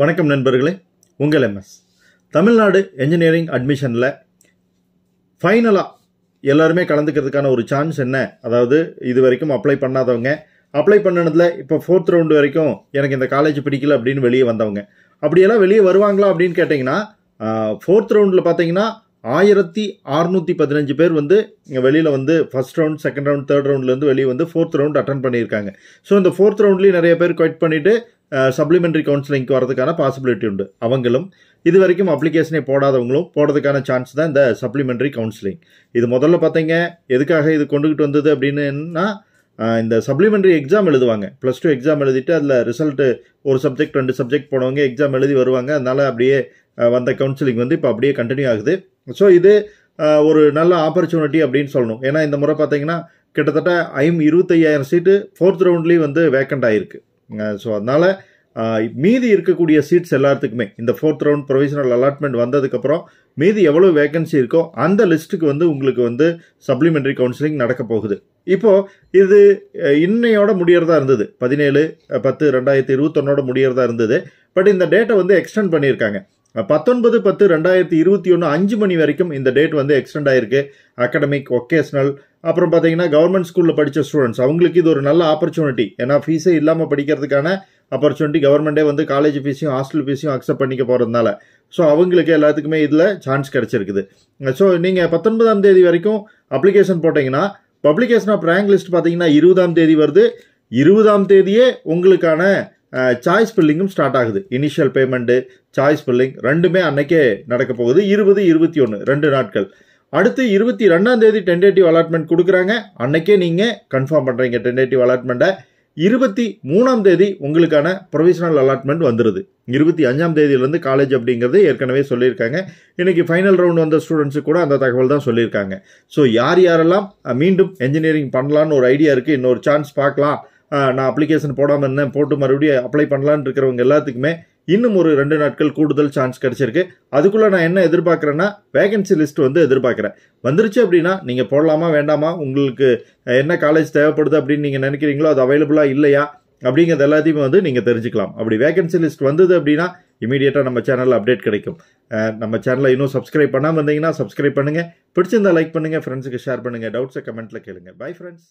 வணக்கம் நண்பர்களே உங்கள் எம்எஸ் தமிழ்நாடு என்ஜினியரிங் அட்மிஷனில் ஃபைனலாக எல்லாருமே கலந்துக்கிறதுக்கான ஒரு சான்ஸ் என்ன அதாவது இது வரைக்கும் அப்ளை பண்ணாதவங்க அப்ளை பண்ணினதில் இப்போ ஃபோர்த் ரவுண்டு வரைக்கும் எனக்கு இந்த காலேஜ் பிடிக்கல அப்படின்னு வெளியே வந்தவங்க அப்படியெல்லாம் வெளியே வருவாங்களா அப்படின்னு கேட்டிங்கன்னா ஃபோர்த் ரவுண்டில் பார்த்தீங்கன்னா ஆயிரத்தி அறுநூற்றி பதினஞ்சு பேர் வந்து இங்கே வெளியில் வந்து first round second round third ரவுண்ட்லேருந்து வெளியே வந்து ஃபோர்த் ரவுண்ட் அட்டன் பண்ணியிருக்காங்க ஸோ இந்த ஃபோர்த் ரவுண்ட்லேயும் நிறைய பேர் கொயிட் பண்ணிவிட்டு சப்ளிமெண்ட்ரி கவுன்சிலிங்க்கு வரதுக்கான பாசிபிலிட்டி உண்டு அவங்களும் இது வரைக்கும் அப்ளிகேஷனே போடாதவங்களும் போடுறதுக்கான சான்ஸ் தான் இந்த சப்ளிமெண்ட்ரி கவுன்சிலிங் இது முதல்ல பார்த்தீங்க எதுக்காக இது கொண்டுகிட்டு வந்தது அப்படின்னு இந்த சப்ளிமெண்ட்ரி எக்ஸாம் எழுதுவாங்க ப்ளஸ் டூ எக்ஸாம் எழுதிட்டு அதில் ரிசல்ட்டு ஒரு சப்ஜெக்ட் ரெண்டு சப்ஜெக்ட் போனவங்க எக்ஸாம் எழுதி வருவாங்க அதனால் அப்படியே வந்த கவுன்சிலிங் வந்து இப்போ அப்படியே கண்டினியூ ஆகுது ஸோ இது ஒரு நல்ல ஆப்பர்ச்சுனிட்டி அப்படின்னு சொல்லணும் ஏன்னா இந்த முறை பார்த்தீங்கன்னா கிட்டத்தட்ட ஐம் இருபத்தையாயிரம் சீட்டு ஃபோர்த் ரவுண்ட்லேயும் வந்து வேக்கண்ட் ஆகிருக்கு ஸோ அதனால் மீதி இருக்கக்கூடிய சீட்ஸ் எல்லாத்துக்குமே இந்த ஃபோர்த் ரவுண்ட் ப்ரொவிஷனல் அலாட்மெண்ட் வந்ததுக்கப்புறம் மீதி எவ்வளோ வேகன்சி இருக்கோ அந்த லிஸ்ட்டுக்கு வந்து உங்களுக்கு வந்து சப்ளிமெண்ட்ரி கவுன்சிலிங் நடக்க போகுது இப்போது இது இன்னையோட முடியறதா இருந்தது பதினேழு பத்து ரெண்டாயிரத்தி இருபத்தொன்னோட முடியறதா இருந்தது பட் இந்த டேட்டை வந்து எக்ஸ்டெண்ட் பண்ணியிருக்காங்க பத்தொன்பது பத்து ரெண்டாயிரத்தி இருபத்தி ஒன்று அஞ்சு மணி வரைக்கும் இந்த டேட் வந்து எக்ஸ்டெண்ட் ஆயிருக்கு அகடமிக் ஒகேஷ்னல் அப்புறம் பார்த்தீங்கன்னா கவர்மெண்ட் ஸ்கூலில் படித்த ஸ்டூடெண்ட்ஸ் அவங்களுக்கு இது ஒரு நல்ல ஆப்பர்ச்சுனிட்டி ஏன்னா ஃபீஸே இல்லாமல் படிக்கிறதுக்கான ஆப்பர்ச்சுனிட்டி கவர்மெண்ட்டே வந்து காலேஜ் ஃபீஸையும் ஹாஸ்டல் ஃபீஸையும் அக்செப்ட் பண்ணிக்க போகிறதுனால ஸோ அவங்களுக்கு எல்லாத்துக்குமே இதில் சான்ஸ் கிடச்சிருக்குது ஸோ நீங்கள் பத்தொன்பதாம் தேதி வரைக்கும் அப்ளிகேஷன் போட்டிங்கன்னா பப்ளிகேஷன் ஆஃப் ரேங்க் லிஸ்ட் பார்த்தீங்கன்னா இருபதாம் தேதி வருது இருபதாம் தேதியே உங்களுக்கான சாய்ஸ் பில்லிங்கும் ஸ்டார்ட் ஆகுது இனிஷியல் பேமெண்ட்டு சாய்ஸ் பில்லிங் ரெண்டுமே அன்னைக்கே நடக்க போகுது இருபது இருபத்தி ஒன்று ரெண்டு நாட்கள் அடுத்து இருபத்தி ரெண்டாம் தேதி டென்டேட்டிவ் அலாட்மெண்ட் கொடுக்குறாங்க அன்னைக்கே நீங்கள் கன்ஃபார்ம் பண்ணுறீங்க டென்டேட்டிவ் அலாட்மெண்ட்டை இருபத்தி மூணாம் தேதி உங்களுக்கான ப்ரொவிஷனல் அலாட்மெண்ட் வந்துடுது இருபத்தி அஞ்சாம் தேதியிலேருந்து காலேஜ் அப்படிங்கிறது ஏற்கனவே சொல்லியிருக்காங்க இன்றைக்கி ஃபைனல் ரவுண்ட் வந்த ஸ்டூடெண்ட்ஸுக்கு கூட அந்த தகவல் தான் சொல்லியிருக்காங்க ஸோ யார் யாரெல்லாம் மீண்டும் என்ஜினியரிங் பண்ணலான்னு ஒரு ஐடியா இருக்குது இன்னொரு சான்ஸ் பார்க்கலாம் நான் அப்ளிகேஷன் போடாமல் இருந்தேன் போட்டு மறுபடியும் அப்ளை பண்ணலான்னு இருக்கிறவங்க எல்லாத்துக்குமே இன்னும் ஒரு ரெண்டு நாட்கள் கூடுதல் சான்ஸ் கிடைச்சிருக்கு அதுக்குள்ளே நான் என்ன எதிர்பார்க்குறேன்னா வேகன்சி லிஸ்ட் வந்து எதிர்பார்க்குறேன் வந்துருச்சு அப்படின்னா நீங்கள் போடலாமா வேண்டாமா உங்களுக்கு என்ன காலேஜ் தேவைப்படுது அப்படின்னு நீங்கள் நினைக்கிறீங்களோ அது அவைலபிளாக இல்லையா அப்படிங்கிறது எல்லாத்தையுமே வந்து நீங்கள் தெரிஞ்சுக்கலாம் அப்படி வேகன்சி லிஸ்ட் வந்தது அப்படின்னா இமீடியட்டாக நம்ம சேனலில் அப்டேட் கிடைக்கும் நம்ம சேனலை இன்னும் சப்ஸ்கிரைப் பண்ணாமல் இருந்தீங்கன்னா சப்ஸ்கிரைப் பண்ணுங்கள் பிடிச்சிருந்தா லைக் பண்ணுங்கள் ஃப்ரெண்ட்ஸுக்கு ஷேர் பண்ணுங்கள் டவுட்ஸை கமெண்ட்டில் கேளுங்கள் பை ஃப்ரெண்ட்ஸ்